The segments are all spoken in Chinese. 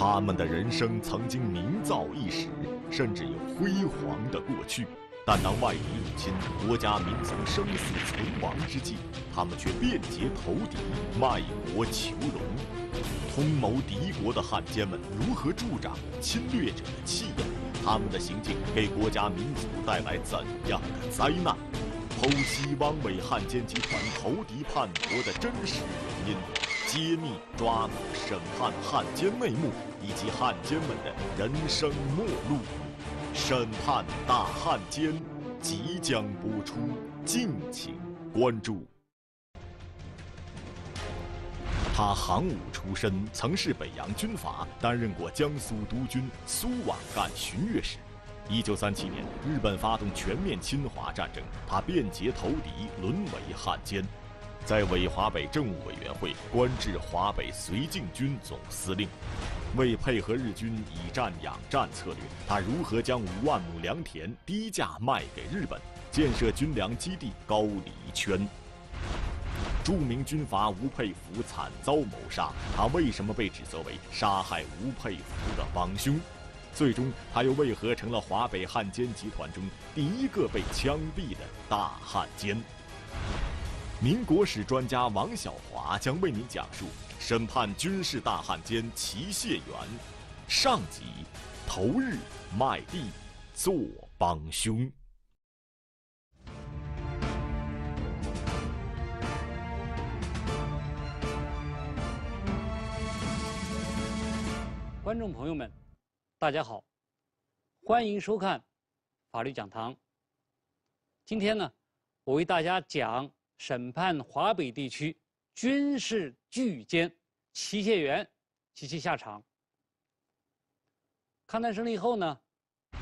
他们的人生曾经名噪一时，甚至有辉煌的过去，但当外敌入侵、国家民族生死存亡之际，他们却变节投敌、卖国求荣，通谋敌国的汉奸们如何助长侵略者的气焰？他们的行径给国家民族带来怎样的灾难？剖析汪伪汉奸集团投敌叛国的真实原因。揭秘、抓捕、审判汉奸内幕，以及汉奸们的人生末路。审判大汉奸即将播出，敬请关注。他行伍出身，曾是北洋军阀，担任过江苏督军、苏皖赣巡阅使。一九三七年，日本发动全面侵华战争，他变节投敌，沦为汉奸。在伪华北政务委员会官至华北绥靖军总司令。为配合日军以战养战策略，他如何将五万亩良田低价卖给日本，建设军粮基地高黎圈？著名军阀吴佩孚惨遭谋杀，他为什么被指责为杀害吴佩孚的帮凶？最终他又为何成了华北汉奸集团中第一个被枪毙的大汉奸？民国史专家王晓华将为您讲述审判军事大汉奸齐谢元，上集，投日卖地，做帮凶。观众朋友们，大家好，欢迎收看《法律讲堂》。今天呢，我为大家讲。审判华北地区军事巨奸祁谢元及其下场。抗战胜利后呢，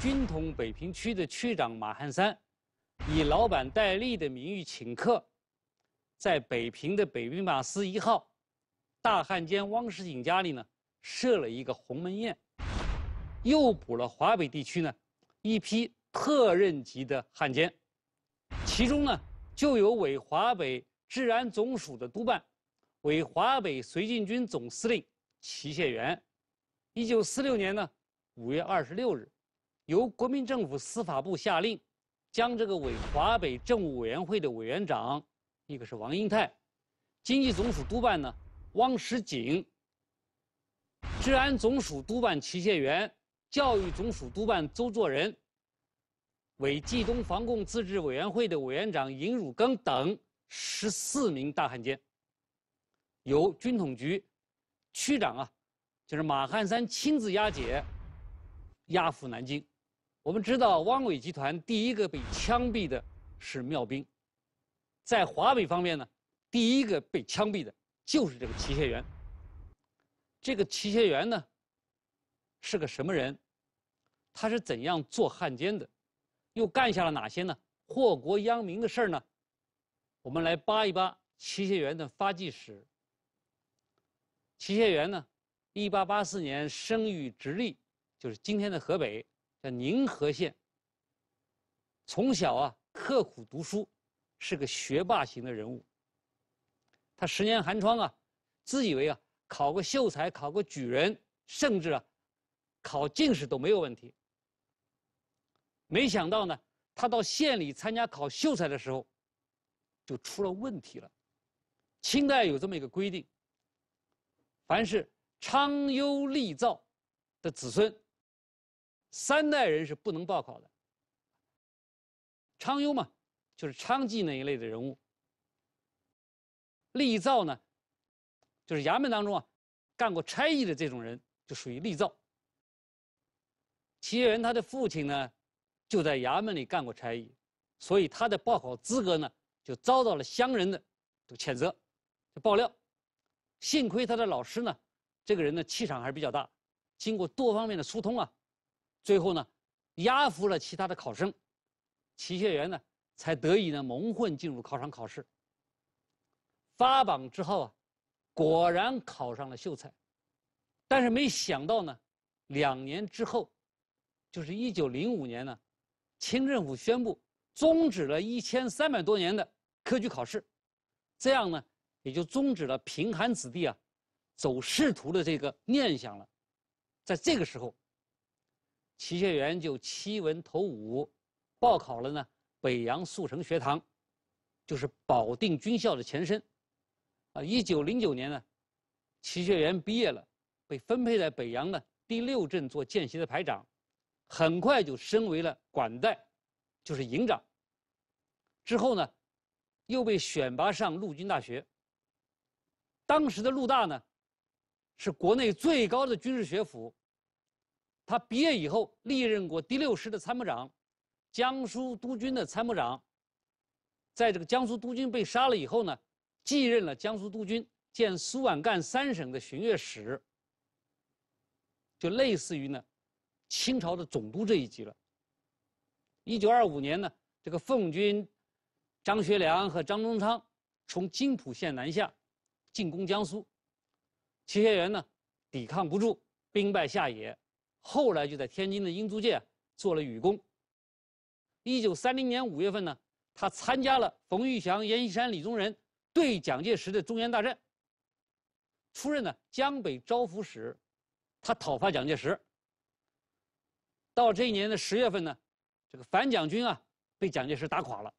军统北平区的区长马汉三，以老板戴笠的名义请客，在北平的北平马司一号，大汉奸汪世景家里呢设了一个鸿门宴，诱捕了华北地区呢一批特任级的汉奸，其中呢。就有伪华北治安总署的督办，伪华北绥靖军总司令祁谢元。一九四六年呢，五月二十六日，由国民政府司法部下令，将这个伪华北政务委员会的委员长，一个是王英泰，经济总署督办呢汪时景，治安总署督办祁谢元，教育总署督办周作人。伪冀东防共自治委员会的委员长尹汝耕等十四名大汉奸，由军统局区长啊，就是马汉三亲自押解，押赴南京。我们知道汪伪集团第一个被枪毙的是缪斌，在华北方面呢，第一个被枪毙的就是这个齐协元。这个齐协元呢，是个什么人？他是怎样做汉奸的？又干下了哪些呢？祸国殃民的事儿呢？我们来扒一扒祁锡元的发迹史。祁锡元呢，一八八四年生于直隶，就是今天的河北，叫宁河县。从小啊，刻苦读书，是个学霸型的人物。他十年寒窗啊，自以为啊，考个秀才、考个举人，甚至啊，考进士都没有问题。没想到呢，他到县里参加考秀才的时候，就出了问题了。清代有这么一个规定：，凡是昌优立造的子孙，三代人是不能报考的。昌优嘛，就是昌妓那一类的人物；，立造呢，就是衙门当中啊，干过差役的这种人就属于立造。齐元他的父亲呢？就在衙门里干过差役，所以他的报考资格呢就遭到了乡人的这个谴责、爆料。幸亏他的老师呢，这个人呢气场还是比较大，经过多方面的疏通啊，最后呢压服了其他的考生，齐学元呢才得以呢蒙混进入考场考试。发榜之后啊，果然考上了秀才，但是没想到呢，两年之后，就是一九零五年呢。清政府宣布终止了一千三百多年的科举考试，这样呢，也就终止了贫寒子弟啊走仕途的这个念想了。在这个时候，齐学元就弃文投武，报考了呢北洋速成学堂，就是保定军校的前身。啊，一九零九年呢，齐学元毕业了，被分配在北洋的第六镇做见习的排长。很快就升为了管带，就是营长。之后呢，又被选拔上陆军大学。当时的陆大呢，是国内最高的军事学府。他毕业以后，历任过第六师的参谋长，江苏督军的参谋长。在这个江苏督军被杀了以后呢，继任了江苏督军，兼苏皖赣三省的巡阅使，就类似于呢。清朝的总督这一级了。一九二五年呢，这个奉军张学良和张宗昌从金浦县南下进攻江苏，齐学元呢抵抗不住，兵败下野，后来就在天津的英租界做了寓工。一九三零年五月份呢，他参加了冯玉祥、阎锡山、李宗仁对蒋介石的中原大战，出任呢江北招抚使，他讨伐蒋介石。到这一年的十月份呢，这个反蒋军啊被蒋介石打垮了。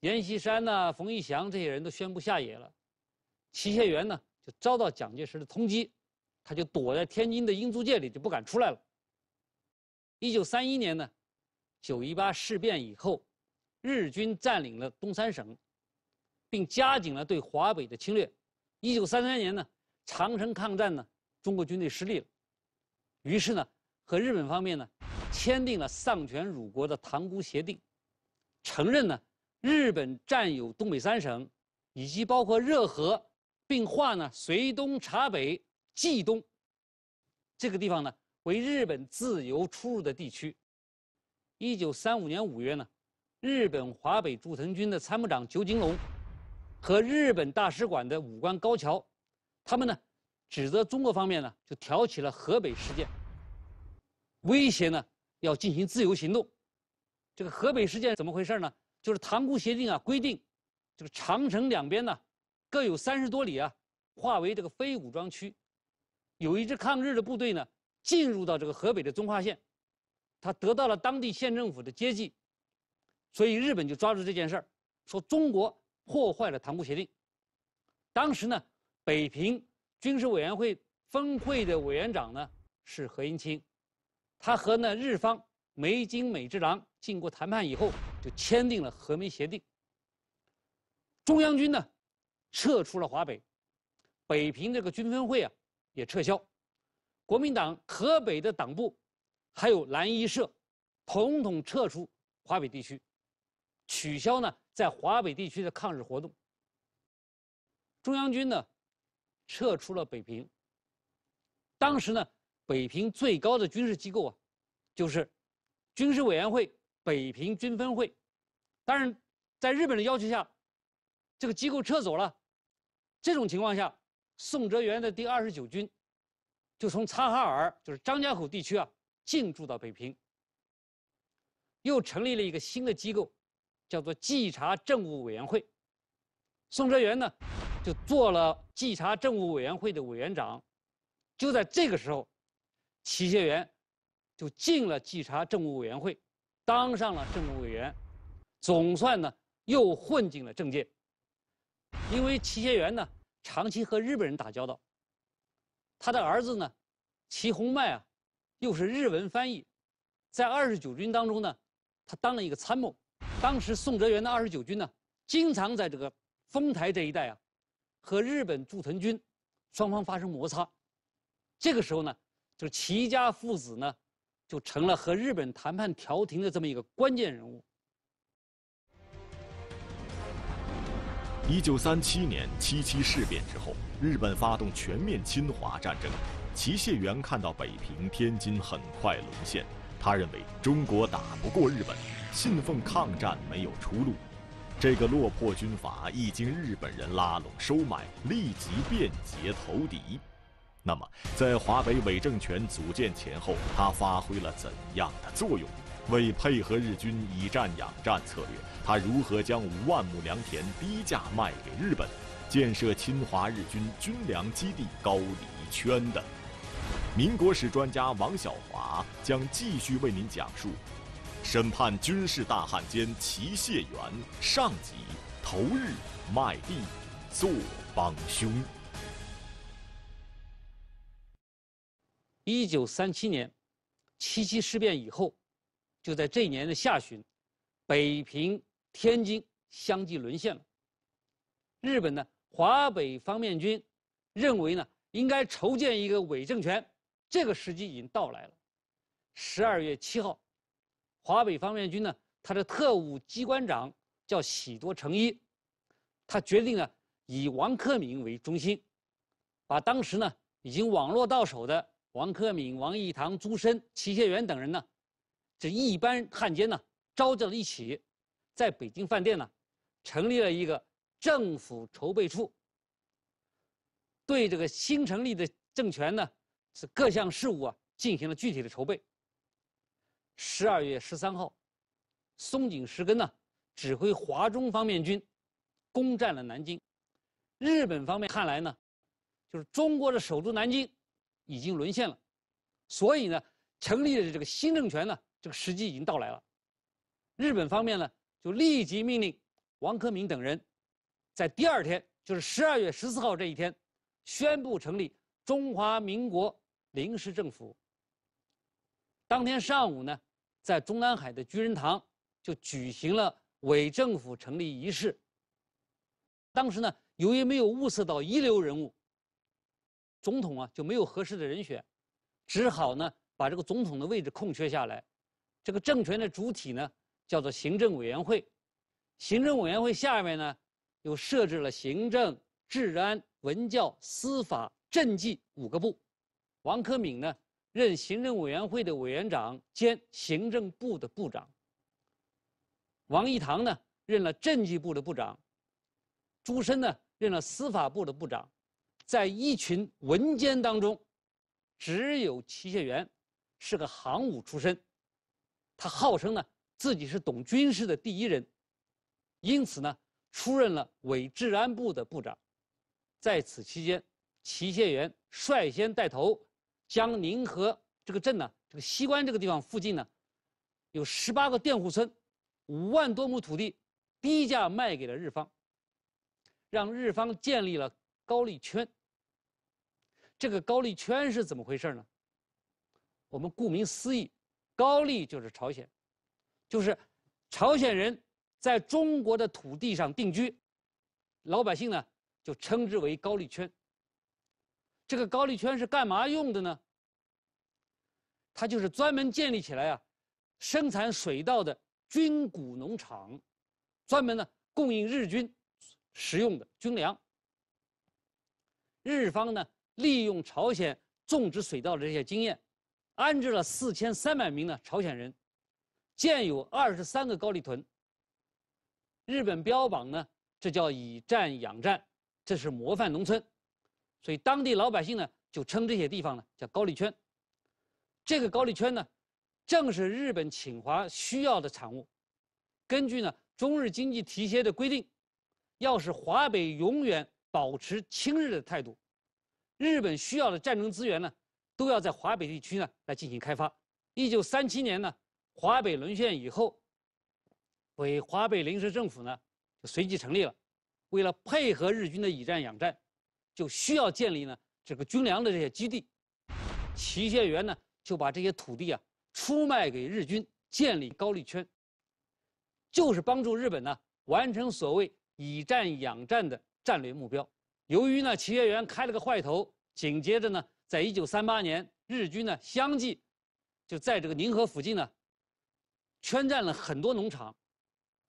阎锡山呢、冯玉祥这些人都宣布下野了，齐协元呢就遭到蒋介石的通缉，他就躲在天津的英租界里就不敢出来了。一九三一年呢，九一八事变以后，日军占领了东三省，并加紧了对华北的侵略。一九三三年呢，长城抗战呢，中国军队失利了，于是呢。和日本方面呢，签订了丧权辱国的《塘沽协定》，承认呢日本占有东北三省，以及包括热河，并划呢绥东、察北、冀东这个地方呢为日本自由出入的地区。一九三五年五月呢，日本华北驻屯军的参谋长酒井隆和日本大使馆的武官高桥，他们呢指责中国方面呢就挑起了河北事件。威胁呢，要进行自由行动。这个河北事件怎么回事呢？就是塘沽协定啊规定，这个长城两边呢，各有三十多里啊，划为这个非武装区。有一支抗日的部队呢，进入到这个河北的中化县，他得到了当地县政府的接济，所以日本就抓住这件事儿，说中国破坏了塘沽协定。当时呢，北平军事委员会分会的委员长呢是何应钦。他和呢日方梅津美治郎经过谈判以后，就签订了和梅协定。中央军呢，撤出了华北，北平这个军分会啊也撤销，国民党河北的党部，还有蓝衣社，统统撤出华北地区，取消呢在华北地区的抗日活动。中央军呢，撤出了北平。当时呢。北平最高的军事机构啊，就是军事委员会北平军分会。当然，在日本的要求下，这个机构撤走了。这种情况下，宋哲元的第二十九军就从察哈尔，就是张家口地区啊，进驻到北平。又成立了一个新的机构，叫做稽察政务委员会。宋哲元呢，就做了稽察政务委员会的委员长。就在这个时候。齐学元就进了稽查政务委员会，当上了政务委员，总算呢又混进了政界。因为齐学元呢长期和日本人打交道，他的儿子呢齐红迈啊，又是日文翻译，在二十九军当中呢，他当了一个参谋。当时宋哲元的二十九军呢，经常在这个丰台这一带啊，和日本驻屯军双方发生摩擦，这个时候呢。就齐家父子呢，就成了和日本谈判调停的这么一个关键人物。一九三七年七七事变之后，日本发动全面侵华战争，齐燮元看到北平、天津很快沦陷，他认为中国打不过日本，信奉抗战没有出路，这个落魄军阀一经日本人拉拢收买，立即变节投敌。那么，在华北伪政权组建前后，他发挥了怎样的作用？为配合日军以战养战策略，他如何将五万亩良田低价卖给日本，建设侵华日军军粮基地高黎圈的？民国史专家王小华将继续为您讲述：审判军事大汉奸齐谢元，上级投日卖地，做帮凶。一九三七年，七七事变以后，就在这一年的下旬，北平、天津相继沦陷了。日本呢，华北方面军认为呢，应该筹建一个伪政权，这个时机已经到来了。十二月七号，华北方面军呢，他的特务机关长叫喜多诚一，他决定呢，以王克敏为中心，把当时呢，已经网络到手的。王克敏、王义堂、朱深、祁谢元等人呢，这一班汉奸呢，召集到一起，在北京饭店呢，成立了一个政府筹备处。对这个新成立的政权呢，是各项事务啊，进行了具体的筹备。十二月十三号，松井石根呢，指挥华中方面军，攻占了南京。日本方面看来呢，就是中国的首都南京。已经沦陷了，所以呢，成立的这个新政权呢，这个时机已经到来了。日本方面呢，就立即命令王克敏等人，在第二天，就是十二月十四号这一天，宣布成立中华民国临时政府。当天上午呢，在中南海的居仁堂就举行了伪政府成立仪式。当时呢，由于没有物色到一流人物。总统啊就没有合适的人选，只好呢把这个总统的位置空缺下来。这个政权的主体呢叫做行政委员会，行政委员会下面呢又设置了行政、治安、文教、司法、政纪五个部。王克敏呢任行政委员会的委员长兼行政部的部长。王一堂呢任了政绩部的部长，朱深呢任了司法部的部长。在一群文奸当中，只有祁县元是个行伍出身，他号称呢自己是懂军事的第一人，因此呢出任了伪治安部的部长。在此期间，祁县元率先带头，将宁河这个镇呢这个西关这个地方附近呢，有十八个佃户村，五万多亩土地，低价卖给了日方，让日方建立了高丽圈。这个高丽圈是怎么回事呢？我们顾名思义，高丽就是朝鲜，就是朝鲜人在中国的土地上定居，老百姓呢就称之为高丽圈。这个高丽圈是干嘛用的呢？它就是专门建立起来啊，生产水稻的军谷农场，专门呢供应日军食用的军粮。日方呢？利用朝鲜种植水稻的这些经验，安置了四千三百名的朝鲜人，建有二十三个高丽屯。日本标榜呢，这叫以战养战，这是模范农村，所以当地老百姓呢就称这些地方呢叫高丽圈。这个高丽圈呢，正是日本侵华需要的产物。根据呢中日经济提携的规定，要是华北永远保持亲日的态度。日本需要的战争资源呢，都要在华北地区呢来进行开发。一九三七年呢，华北沦陷以后，为华北临时政府呢就随即成立了。为了配合日军的以战养战，就需要建立呢这个军粮的这些基地。祁县元呢就把这些土地啊出卖给日军，建立高丽圈，就是帮助日本呢完成所谓以战养战的战略目标。由于呢，祁县县开了个坏头，紧接着呢，在一九三八年，日军呢相继就在这个宁河附近呢圈占了很多农场，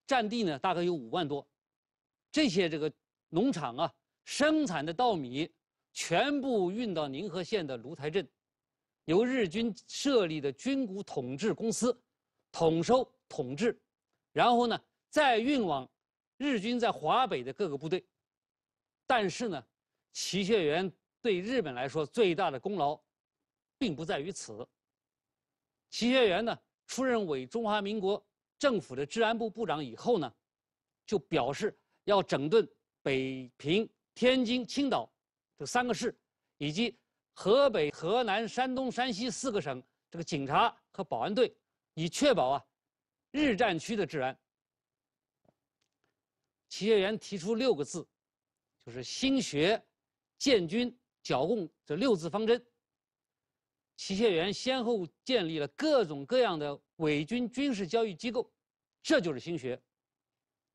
占地呢大概有五万多。这些这个农场啊生产的稻米，全部运到宁河县的芦台镇，由日军设立的军谷统治公司统收统治，然后呢再运往日军在华北的各个部队。但是呢，齐学园对日本来说最大的功劳，并不在于此。齐学园呢，出任伪中华民国政府的治安部部长以后呢，就表示要整顿北平、天津、青岛这三个市，以及河北、河南、山东、山西四个省这个警察和保安队，以确保啊日战区的治安。齐学园提出六个字。就是兴学、建军、剿共这六字方针。齐学元先后建立了各种各样的伪军军事交易机构，这就是兴学。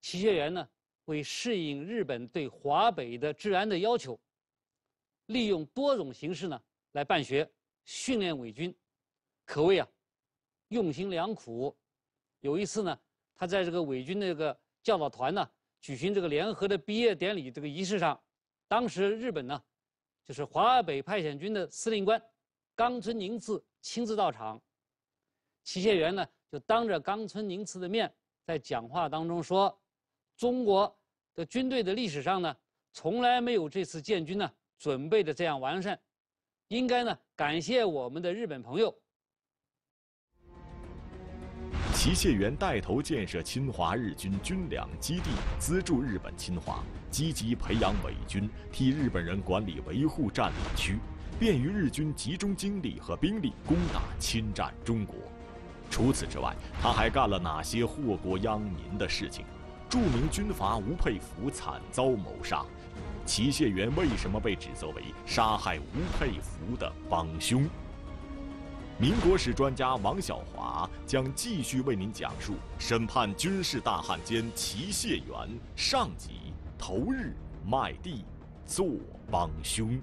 齐学元呢，为适应日本对华北的治安的要求，利用多种形式呢来办学、训练伪军，可谓啊用心良苦。有一次呢，他在这个伪军的个教导团呢。举行这个联合的毕业典礼这个仪式上，当时日本呢，就是华北派遣军的司令官，冈村宁次亲自到场，齐现元呢就当着冈村宁次的面在讲话当中说，中国的军队的历史上呢从来没有这次建军呢准备的这样完善，应该呢感谢我们的日本朋友。祁谢元带头建设侵华日军军粮基地，资助日本侵华，积极培养伪军，替日本人管理维护占领区，便于日军集中精力和兵力攻打侵占中国。除此之外，他还干了哪些祸国殃民的事情？著名军阀吴佩孚惨遭谋杀，祁谢元为什么被指责为杀害吴佩孚的帮凶？民国史专家王晓华将继续为您讲述审判军事大汉奸齐谢元上级投日卖地，做帮凶。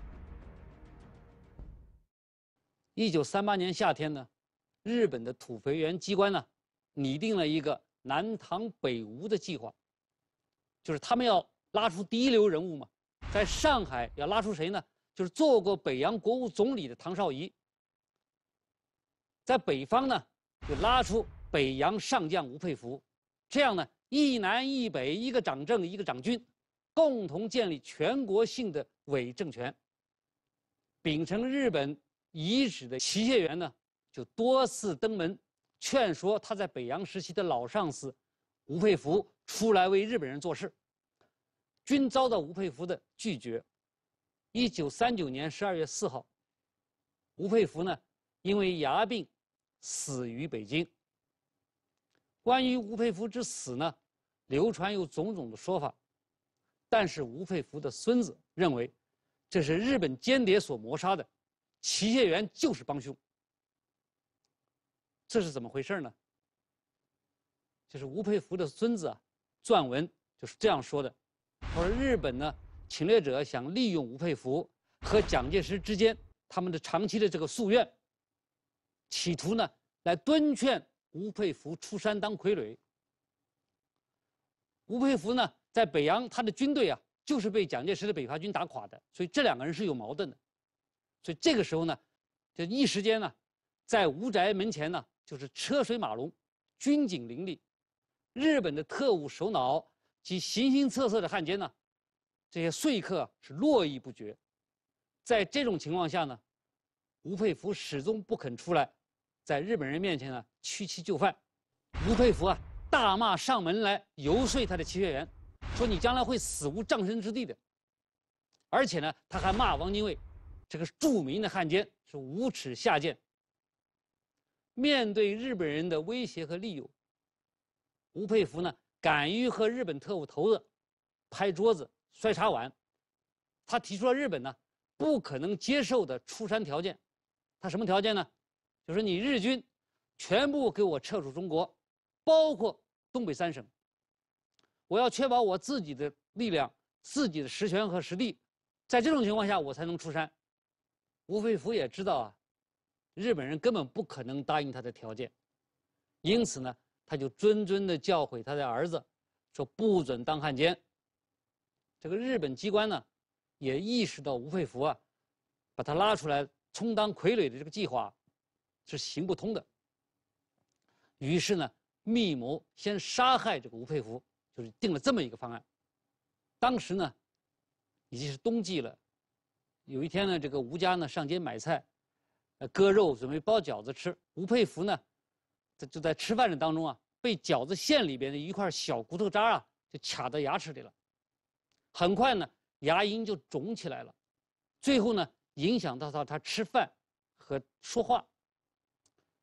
一九三八年夏天呢，日本的土肥原机关呢，拟定了一个南唐北吴的计划，就是他们要拉出第一流人物嘛，在上海要拉出谁呢？就是做过北洋国务总理的唐绍仪。在北方呢，就拉出北洋上将吴佩孚，这样呢，一南一北，一个掌政，一个掌军，共同建立全国性的伪政权。秉承日本遗址的齐燮元呢，就多次登门劝说他在北洋时期的老上司吴佩孚出来为日本人做事，均遭到吴佩孚的拒绝。一九三九年十二月四号，吴佩孚呢。因为牙病，死于北京。关于吴佩孚之死呢，流传有种种的说法，但是吴佩孚的孙子认为，这是日本间谍所谋杀的，祁县元就是帮凶。这是怎么回事呢？就是吴佩孚的孙子啊撰文就是这样说的，他说日本呢侵略者想利用吴佩孚和蒋介石之间他们的长期的这个夙愿。企图呢来敦劝吴佩孚出山当傀儡。吴佩孚呢在北洋，他的军队啊就是被蒋介石的北伐军打垮的，所以这两个人是有矛盾的。所以这个时候呢，就一时间呢，在吴宅门前呢就是车水马龙，军警林立，日本的特务首脑及形形色色的汉奸呢，这些说客是络绎不绝。在这种情况下呢，吴佩孚始终不肯出来。在日本人面前呢屈膝就范，吴佩孚啊大骂上门来游说他的齐学源，说你将来会死无葬身之地的。而且呢他还骂汪精卫，这个著名的汉奸是无耻下贱。面对日本人的威胁和利诱，吴佩孚呢敢于和日本特务头子拍桌子摔茶碗，他提出了日本呢不可能接受的出山条件，他什么条件呢？就是你日军全部给我撤出中国，包括东北三省。我要确保我自己的力量、自己的实权和实力，在这种情况下，我才能出山。吴佩孚也知道啊，日本人根本不可能答应他的条件，因此呢，他就谆谆的教诲他的儿子，说不准当汉奸。这个日本机关呢，也意识到吴佩孚啊，把他拉出来充当傀儡的这个计划。是行不通的，于是呢，密谋先杀害这个吴佩孚，就是定了这么一个方案。当时呢，已经是冬季了，有一天呢，这个吴家呢上街买菜，呃，割肉准备包饺子吃。吴佩孚呢，在就在吃饭的当中啊，被饺子馅里边的一块小骨头渣啊，就卡到牙齿里了。很快呢，牙龈就肿起来了，最后呢，影响到他他吃饭和说话。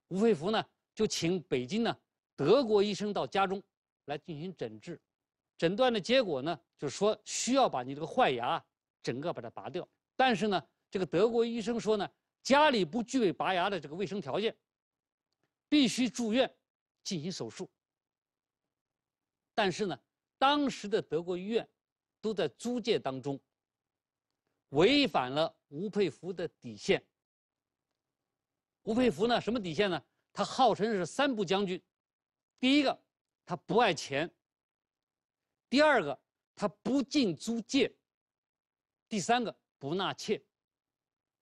吴佩孚呢，就请北京呢德国医生到家中来进行诊治，诊断的结果呢，就是说需要把你这个坏牙整个把它拔掉。但是呢，这个德国医生说呢，家里不具备拔牙的这个卫生条件，必须住院进行手术。但是呢，当时的德国医院都在租界当中，违反了吴佩孚的底线。吴佩孚呢？什么底线呢？他号称是三不将军，第一个，他不爱钱；第二个，他不进租界；第三个，不纳妾。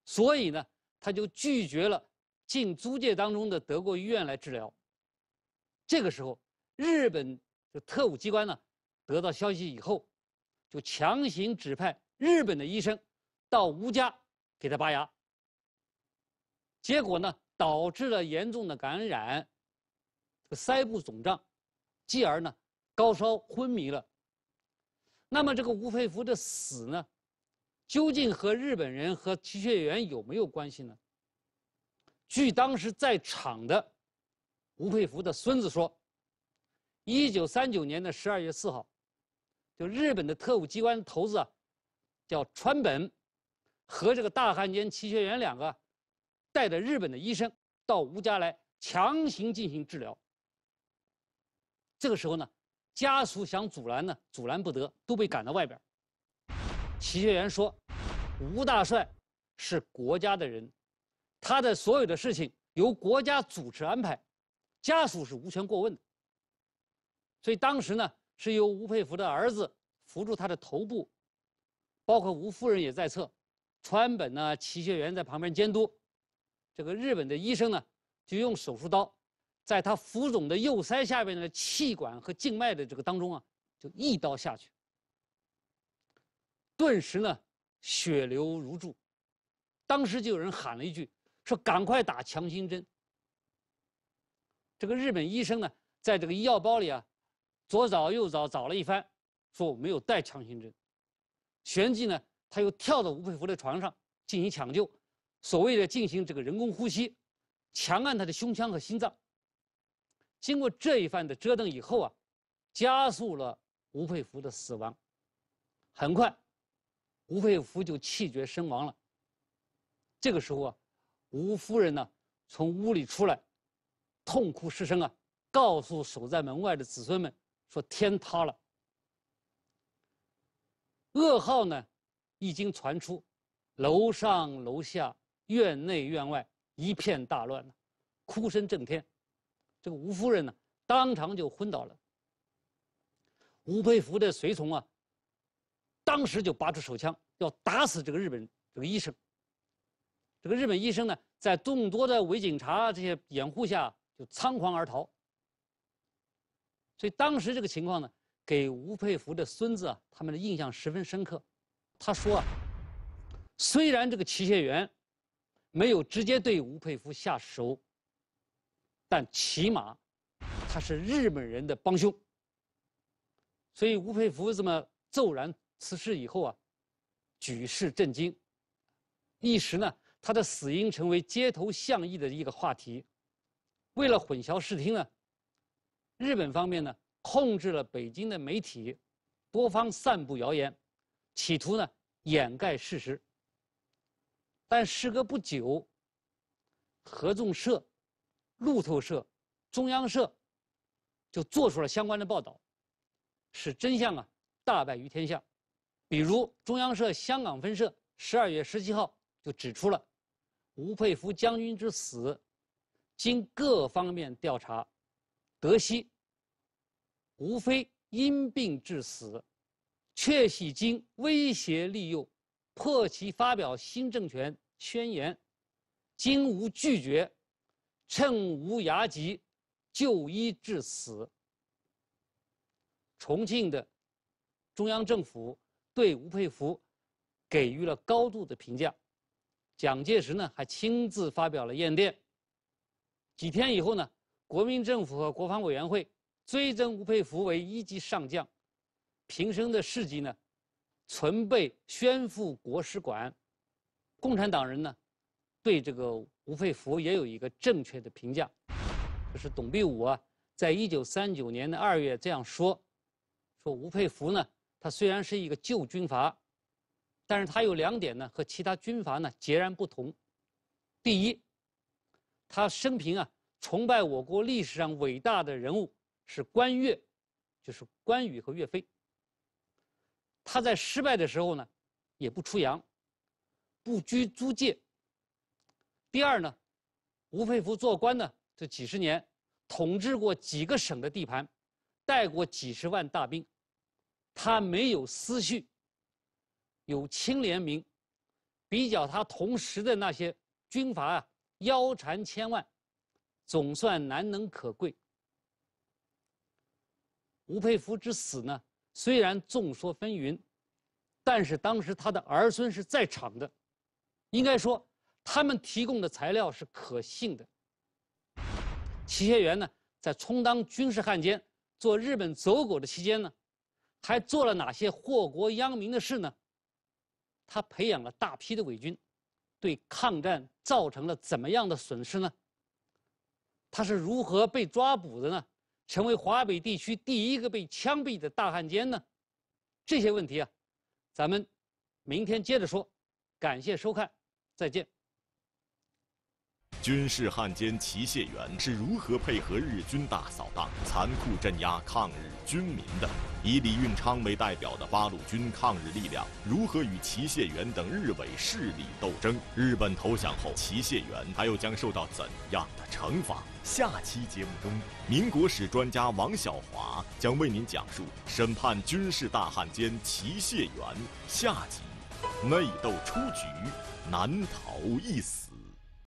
所以呢，他就拒绝了进租界当中的德国医院来治疗。这个时候，日本的特务机关呢得到消息以后，就强行指派日本的医生到吴家给他拔牙。结果呢，导致了严重的感染，腮部肿胀，继而呢，高烧昏迷了。那么这个吴佩孚的死呢，究竟和日本人和齐学源有没有关系呢？据当时在场的吴佩孚的孙子说，一九三九年的十二月四号，就日本的特务机关头子，叫川本，和这个大汉奸齐学元两个。带着日本的医生到吴家来强行进行治疗。这个时候呢，家属想阻拦呢，阻拦不得，都被赶到外边。齐学元说：“吴大帅是国家的人，他的所有的事情由国家主持安排，家属是无权过问的。”所以当时呢，是由吴佩孚的儿子扶住他的头部，包括吴夫人也在侧，川本呢，齐学元在旁边监督。这个日本的医生呢，就用手术刀，在他浮肿的右腮下面的气管和静脉的这个当中啊，就一刀下去，顿时呢，血流如注。当时就有人喊了一句，说赶快打强心针。这个日本医生呢，在这个医药包里啊，左找右找找了一番，说我没有带强心针。旋即呢，他又跳到吴佩孚的床上进行抢救。所谓的进行这个人工呼吸，强按他的胸腔和心脏。经过这一番的折腾以后啊，加速了吴佩孚的死亡。很快，吴佩孚就气绝身亡了。这个时候啊，吴夫人呢从屋里出来，痛哭失声啊，告诉守在门外的子孙们说：“天塌了。”噩耗呢，一经传出，楼上楼下。院内院外一片大乱呐，哭声震天。这个吴夫人呢，当场就昏倒了。吴佩孚的随从啊，当时就拔出手枪要打死这个日本这个医生。这个日本医生呢，在众多的伪警察这些掩护下，就仓皇而逃。所以当时这个情况呢，给吴佩孚的孙子啊，他们的印象十分深刻。他说啊，虽然这个齐县元。没有直接对吴佩孚下手，但起码他是日本人的帮凶。所以吴佩孚这么骤然辞世以后啊，举世震惊，一时呢他的死因成为街头巷议的一个话题。为了混淆视听呢，日本方面呢控制了北京的媒体，多方散布谣言，企图呢掩盖事实。但时隔不久，合众社、路透社、中央社就做出了相关的报道，使真相啊大白于天下。比如中央社香港分社十二月十七号就指出了吴佩孚将军之死，经各方面调查，得悉无非因病致死，确系经威胁利诱。迫其发表新政权宣言，今无拒绝，趁无涯疾，就医致死。重庆的中央政府对吴佩孚给予了高度的评价，蒋介石呢还亲自发表了唁电。几天以后呢，国民政府和国防委员会追赠吴佩孚为一级上将，平生的事迹呢。存被宣赴国史馆，共产党人呢，对这个吴佩孚也有一个正确的评价，就是董必武啊，在一九三九年的二月这样说，说吴佩孚呢，他虽然是一个旧军阀，但是他有两点呢和其他军阀呢截然不同，第一，他生平啊崇拜我国历史上伟大的人物是关岳，就是关羽和岳飞。他在失败的时候呢，也不出洋，不居租界。第二呢，吴佩孚做官呢，这几十年统治过几个省的地盘，带过几十万大兵，他没有思绪，有清廉名，比较他同时的那些军阀啊，腰缠千万，总算难能可贵。吴佩孚之死呢？虽然众说纷纭，但是当时他的儿孙是在场的，应该说他们提供的材料是可信的。齐学元呢，在充当军事汉奸、做日本走狗的期间呢，还做了哪些祸国殃民的事呢？他培养了大批的伪军，对抗战造成了怎么样的损失呢？他是如何被抓捕的呢？成为华北地区第一个被枪毙的大汉奸呢？这些问题啊，咱们明天接着说。感谢收看，再见。军事汉奸齐谢元是如何配合日军大扫荡、残酷镇压抗日军民的？以李运昌为代表的八路军抗日力量如何与齐谢元等日伪势力斗争？日本投降后，齐谢元他又将受到怎样的惩罚？下期节目中，民国史专家王小华将为您讲述审判军事大汉奸齐谢元。下集，内斗出局，难逃一死。